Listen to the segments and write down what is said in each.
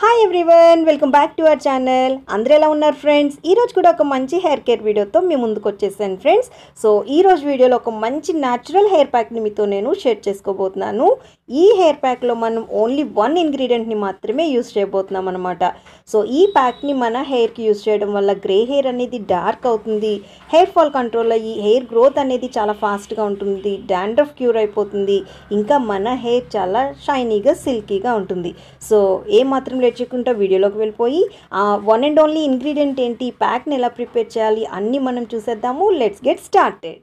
Hi everyone welcome back to our channel అందరూ ఎలా ఉన్నారు ఫ్రెండ్స్ ఈరోజు కూడా ఒక మంచి హెయిర్ కేర్ వీడియోతో మీ ముందుకు వచ్చేసాను ఫ్రెండ్స్ సో ఈరోజు వీడియోలో ఒక మంచి న్యాచురల్ హెయిర్ ప్యాక్ని మీతో నేను షేర్ చేసుకోబోతున్నాను ఈ హెయిర్ ప్యాక్లో మనం ఓన్లీ వన్ ఇంగ్రీడియంట్ని మాత్రమే యూస్ చేయబోతున్నాం అనమాట సో ఈ ప్యాక్ని మన హెయిర్కి యూస్ చేయడం వల్ల గ్రే హెయిర్ అనేది డార్క్ అవుతుంది హెయిర్ ఫాల్ కంట్రోల్ అయ్యి హెయిర్ గ్రోత్ అనేది చాలా ఫాస్ట్గా ఉంటుంది డాండ్రఫ్ క్యూర్ అయిపోతుంది ఇంకా మన హెయిర్ చాలా షైనీగా సిల్కీగా ఉంటుంది సో ఏ మాత్రం వెచ్చకుండా వీడియోలోకి వెళ్ళిపోయి వన్ అండ్ ఓన్లీ ఇంగ్రీడియంట్ ఏంటి ప్యాక్ని ఎలా ప్రిపేర్ చేయాలి అన్నీ మనం చూసేద్దాము let's get started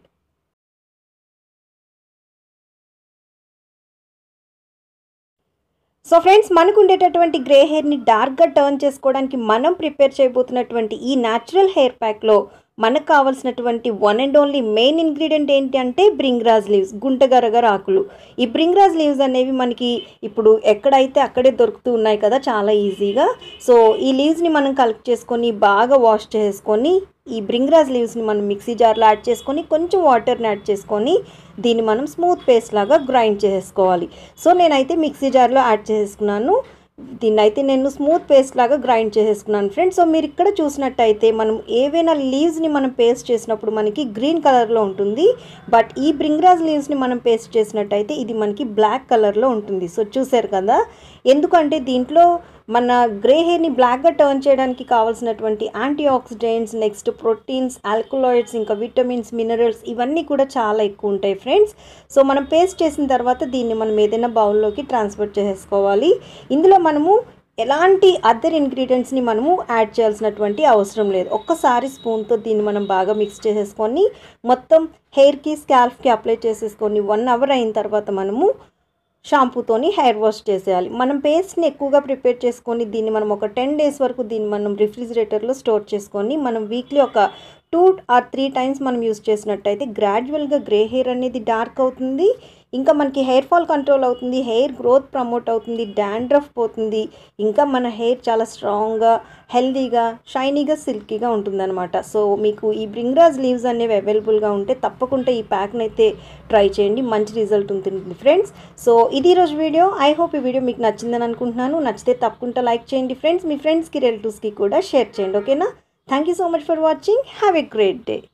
so friends మనకు ఉండేటటువంటి గ్రే హెయిర్ని డార్క్గా టర్న్ చేసుకోవడానికి మనం ప్రిపేర్ చేయబోతున్నటువంటి ఈ న్యాచురల్ హెయిర్ ప్యాక్లో మనకు కావాల్సినటువంటి one and only main ingredient ఏంటి అంటే బ్రింగ్రాజ్ లీవ్స్ గుంటగరగర ఆకులు ఈ బ్రింగ్రాజ్ లీవ్స్ అనేవి మనకి ఇప్పుడు ఎక్కడైతే అక్కడే దొరుకుతూ ఉన్నాయి కదా చాలా ఈజీగా సో ఈ లీవ్స్ని మనం కలెక్ట్ చేసుకొని బాగా వాష్ చేసుకొని ఈ బ్రింగ్రాజ్ లీవ్స్ని మనం మిక్సీ జార్లో యాడ్ చేసుకొని కొంచెం వాటర్ని యాడ్ చేసుకొని దీన్ని మనం స్మూత్ పేస్ట్ లాగా గ్రైండ్ చేసుకోవాలి సో నేనైతే మిక్సీ జార్లో యాడ్ చేసుకున్నాను దీన్ని అయితే నేను స్మూత్ పేస్ట్ లాగా గ్రైండ్ చేసేసుకున్నాను ఫ్రెండ్స్ సో మీరు ఇక్కడ చూసినట్టయితే మనం ఏవైనా లీవ్స్ని మనం పేస్ట్ చేసినప్పుడు మనకి గ్రీన్ కలర్లో ఉంటుంది బట్ ఈ బ్రింగ్రాజ్ లీవ్స్ని మనం పేస్ట్ చేసినట్టయితే ఇది మనకి బ్లాక్ కలర్లో ఉంటుంది సో చూసారు కదా ఎందుకంటే దీంట్లో మన గ్రే హెయిర్ని బ్లాక్గా టర్న్ చేయడానికి కావాల్సినటువంటి antioxidants next proteins alkaloids ఇంకా విటమిన్స్ మినరల్స్ ఇవన్నీ కూడా చాలా ఎక్కువ ఉంటాయి ఫ్రెండ్స్ సో మనం పేస్ట్ చేసిన తర్వాత దీన్ని మనం ఏదైనా బౌల్లోకి ట్రాన్స్ఫర్ చేసుకోవాలి ఇందులో మనము ఎలాంటి అదర్ ఇంగ్రీడియంట్స్ని మనము యాడ్ చేయాల్సినటువంటి అవసరం లేదు ఒక్కసారి స్పూన్తో దీన్ని మనం బాగా మిక్స్ చేసేసుకొని మొత్తం హెయిర్కి స్కాల్ఫ్కి అప్లై చేసేసుకొని వన్ అవర్ అయిన తర్వాత మనము షాంపూతోని హెయిర్ వాష్ చేసేయాలి మనం పేస్ట్ని ఎక్కువగా ప్రిపేర్ చేసుకొని దీన్ని మనం ఒక టెన్ డేస్ వరకు దీన్ని మనం రిఫ్రిజిరేటర్లో స్టోర్ చేసుకొని మనం వీక్లీ ఒక టూ ఆర్ త్రీ టైమ్స్ మనం యూస్ చేసినట్టయితే గ్రాడ్యువల్గా గ్రే హెయిర్ అనేది డార్క్ అవుతుంది ఇంకా మనకి హెయిర్ ఫాల్ కంట్రోల్ అవుతుంది హెయిర్ గ్రోత్ ప్రమోట్ అవుతుంది డాండ్రఫ్ పోతుంది ఇంకా మన హెయిర్ చాలా స్ట్రాంగ్గా హెల్దీగా షైనీగా సిల్కీగా ఉంటుందన్నమాట సో మీకు ఈ బ్రింగ్రాజ్ లీవ్స్ అనేవి అవైలబుల్గా ఉంటే తప్పకుండా ఈ ప్యాక్ని అయితే ట్రై చేయండి మంచి రిజల్ట్ ఉంటుంది ఫ్రెండ్స్ సో ఇది రోజు వీడియో ఐ హోప్ ఈ వీడియో మీకు నచ్చిందని అనుకుంటున్నాను నచ్చితే తప్పకుండా లైక్ చేయండి ఫ్రెండ్స్ మీ ఫ్రెండ్స్కి రిలేటివ్స్కి కూడా షేర్ చేయండి ఓకేనా Thank you so much for watching. Have a great day.